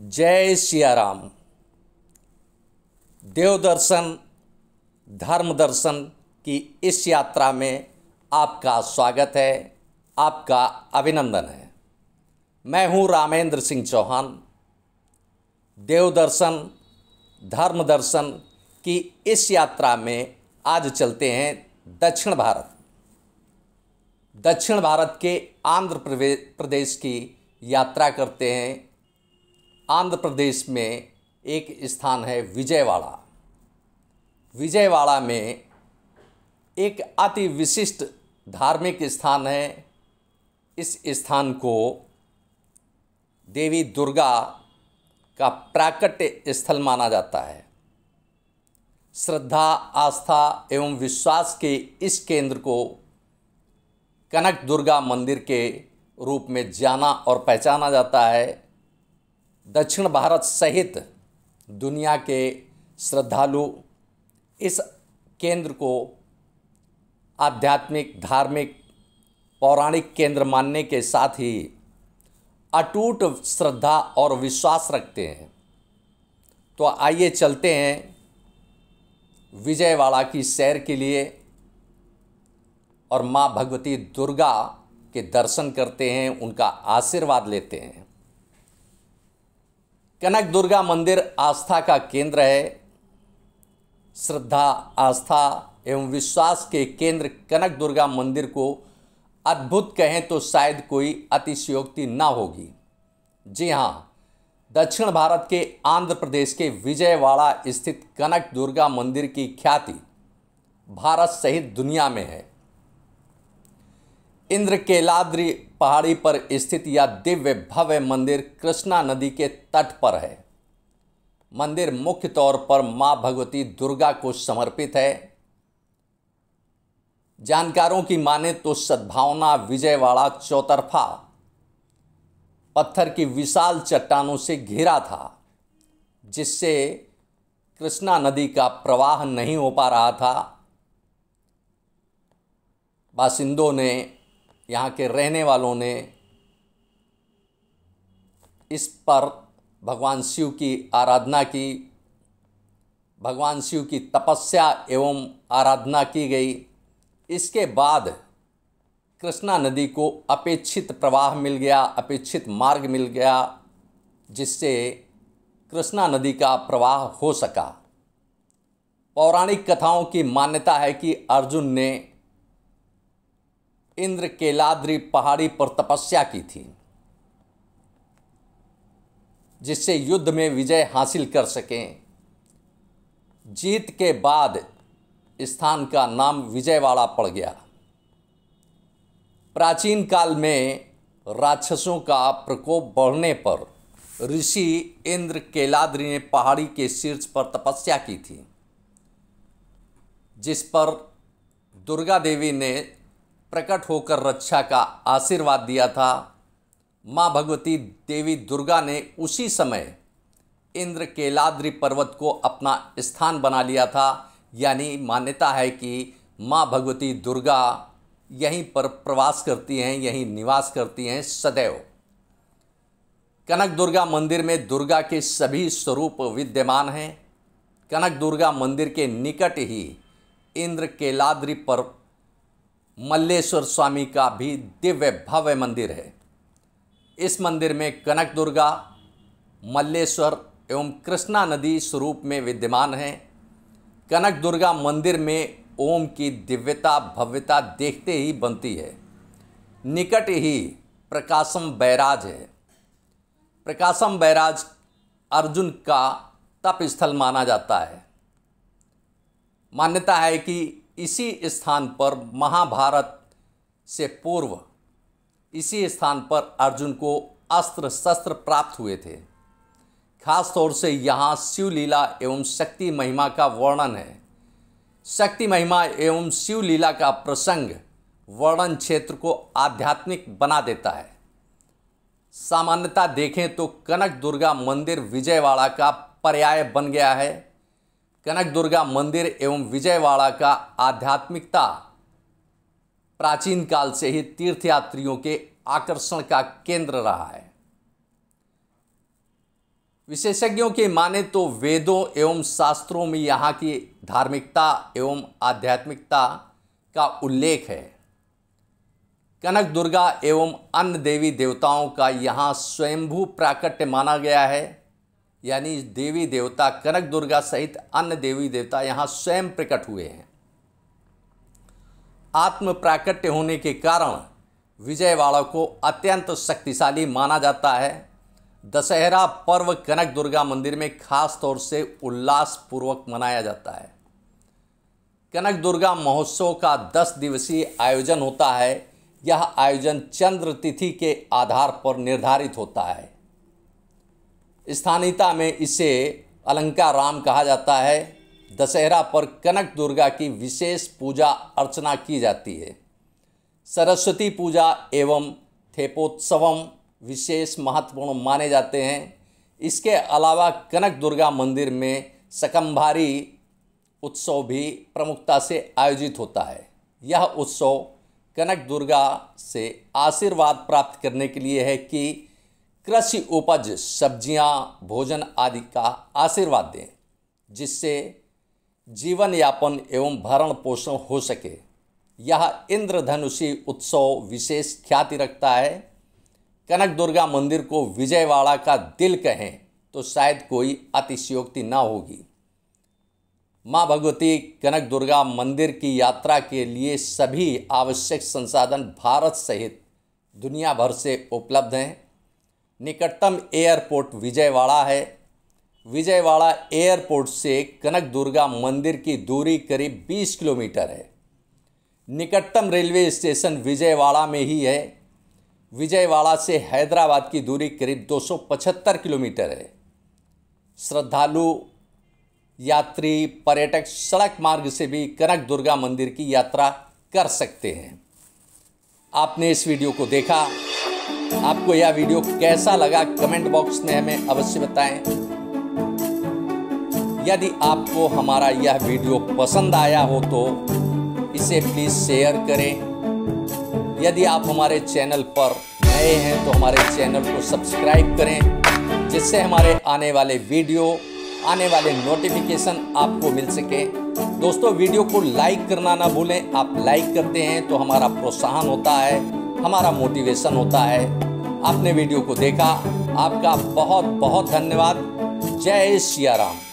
जय सियाराम देव दर्शन धर्म दर्शन की इस यात्रा में आपका स्वागत है आपका अभिनंदन है मैं हूं रामेंद्र सिंह चौहान देव दर्शन धर्म दर्शन की इस यात्रा में आज चलते हैं दक्षिण भारत दक्षिण भारत के आंध्र प्रदेश की यात्रा करते हैं आंध्र प्रदेश में एक स्थान है विजयवाड़ा विजयवाड़ा में एक अति विशिष्ट धार्मिक स्थान है इस स्थान को देवी दुर्गा का प्राकट्य स्थल माना जाता है श्रद्धा आस्था एवं विश्वास के इस केंद्र को कनक दुर्गा मंदिर के रूप में जाना और पहचाना जाता है दक्षिण भारत सहित दुनिया के श्रद्धालु इस केंद्र को आध्यात्मिक धार्मिक पौराणिक केंद्र मानने के साथ ही अटूट श्रद्धा और विश्वास रखते हैं तो आइए चलते हैं विजयवाड़ा की सैर के लिए और माँ भगवती दुर्गा के दर्शन करते हैं उनका आशीर्वाद लेते हैं कनक दुर्गा मंदिर आस्था का केंद्र है श्रद्धा आस्था एवं विश्वास के केंद्र कनक दुर्गा मंदिर को अद्भुत कहें तो शायद कोई अतिशयोक्ति ना होगी जी हाँ दक्षिण भारत के आंध्र प्रदेश के विजयवाड़ा स्थित कनक दुर्गा मंदिर की ख्याति भारत सहित दुनिया में है इंद्र केलाद्री पहाड़ी पर स्थित यह दिव्य भव्य मंदिर कृष्णा नदी के तट पर है मंदिर मुख्य तौर पर मां भगवती दुर्गा को समर्पित है जानकारों की माने तो सद्भावना विजयवाड़ा चौतरफा पत्थर की विशाल चट्टानों से घिरा था जिससे कृष्णा नदी का प्रवाह नहीं हो पा रहा था बासिंदों ने यहाँ के रहने वालों ने इस पर भगवान शिव की आराधना की भगवान शिव की तपस्या एवं आराधना की गई इसके बाद कृष्णा नदी को अपेक्षित प्रवाह मिल गया अपेक्षित मार्ग मिल गया जिससे कृष्णा नदी का प्रवाह हो सका पौराणिक कथाओं की मान्यता है कि अर्जुन ने इंद्र केलाद्री पहाड़ी पर तपस्या की थी जिससे युद्ध में विजय हासिल कर सकें जीत के बाद स्थान का नाम विजयवाड़ा पड़ गया प्राचीन काल में राक्षसों का प्रकोप बढ़ने पर ऋषि इंद्र केलाद्री ने पहाड़ी के शीर्ष पर तपस्या की थी जिस पर दुर्गा देवी ने प्रकट होकर रक्षा का आशीर्वाद दिया था माँ भगवती देवी दुर्गा ने उसी समय इंद्र केलाद्री पर्वत को अपना स्थान बना लिया था यानी मान्यता है कि माँ भगवती दुर्गा यहीं पर प्रवास करती हैं यहीं निवास करती हैं सदैव कनक दुर्गा मंदिर में दुर्गा के सभी स्वरूप विद्यमान हैं कनक दुर्गा मंदिर के निकट ही इंद्र केलाद्री पर मल्लेश्वर स्वामी का भी दिव्य भव्य मंदिर है इस मंदिर में कनक दुर्गा मल्लेश्वर एवं कृष्णा नदी स्वरूप में विद्यमान हैं कनक दुर्गा मंदिर में ओम की दिव्यता भव्यता देखते ही बनती है निकट ही प्रकाशम बैराज है प्रकाशम बैराज अर्जुन का तप स्थल माना जाता है मान्यता है कि इसी स्थान पर महाभारत से पूर्व इसी स्थान पर अर्जुन को अस्त्र शस्त्र प्राप्त हुए थे खास तौर से यहाँ शिवलीला एवं शक्ति महिमा का वर्णन है शक्ति महिमा एवं शिवलीला का प्रसंग वर्णन क्षेत्र को आध्यात्मिक बना देता है सामान्यता देखें तो कनक दुर्गा मंदिर विजयवाड़ा का पर्याय बन गया है कनक दुर्गा मंदिर एवं विजयवाड़ा का आध्यात्मिकता प्राचीन काल से ही तीर्थयात्रियों के आकर्षण का केंद्र रहा है विशेषज्ञों के माने तो वेदों एवं शास्त्रों में यहाँ की धार्मिकता एवं आध्यात्मिकता का उल्लेख है कनक दुर्गा एवं अन्य देवी देवताओं का यहाँ स्वयंभू प्राकट्य माना गया है यानी देवी देवता कनक दुर्गा सहित अन्य देवी देवता यहाँ स्वयं प्रकट हुए हैं आत्म प्राकट्य होने के कारण विजयवाड़ा को अत्यंत शक्तिशाली माना जाता है दशहरा पर्व कनक दुर्गा मंदिर में खास तौर से उल्लासपूर्वक मनाया जाता है कनक दुर्गा महोत्सव का दस दिवसीय आयोजन होता है यह आयोजन चंद्र तिथि के आधार पर निर्धारित होता है स्थानीयता में इसे अलंका राम कहा जाता है दशहरा पर कनक दुर्गा की विशेष पूजा अर्चना की जाती है सरस्वती पूजा एवं थेपोत्सवम विशेष महत्वपूर्ण माने जाते हैं इसके अलावा कनक दुर्गा मंदिर में सकम्भारी उत्सव भी प्रमुखता से आयोजित होता है यह उत्सव कनक दुर्गा से आशीर्वाद प्राप्त करने के लिए है कि कृषि उपज सब्जियां, भोजन आदि का आशीर्वाद दें जिससे जीवन यापन एवं भरण पोषण हो सके यह इंद्रधनुषी उत्सव विशेष ख्याति रखता है कनक दुर्गा मंदिर को विजयवाड़ा का दिल कहें तो शायद कोई अतिशयोक्ति ना होगी माँ भगवती कनक दुर्गा मंदिर की यात्रा के लिए सभी आवश्यक संसाधन भारत सहित दुनिया भर से उपलब्ध हैं निकटतम एयरपोर्ट विजयवाड़ा है विजयवाड़ा एयरपोर्ट से कनक दुर्गा मंदिर की दूरी करीब 20 किलोमीटर है निकटतम रेलवे स्टेशन विजयवाड़ा में ही है विजयवाड़ा से हैदराबाद की दूरी करीब 275 किलोमीटर है श्रद्धालु यात्री पर्यटक सड़क मार्ग से भी कनक दुर्गा मंदिर की यात्रा कर सकते हैं आपने इस वीडियो को देखा आपको यह वीडियो कैसा लगा कमेंट बॉक्स में हमें अवश्य बताएं यदि आपको हमारा यह वीडियो पसंद आया हो तो इसे प्लीज़ शेयर करें यदि आप हमारे चैनल पर नए हैं तो हमारे चैनल को सब्सक्राइब करें जिससे हमारे आने वाले वीडियो आने वाले नोटिफिकेशन आपको मिल सके दोस्तों वीडियो को लाइक करना ना भूलें आप लाइक करते हैं तो हमारा प्रोत्साहन होता है हमारा मोटिवेशन होता है आपने वीडियो को देखा आपका बहुत बहुत धन्यवाद जय सियाराम राम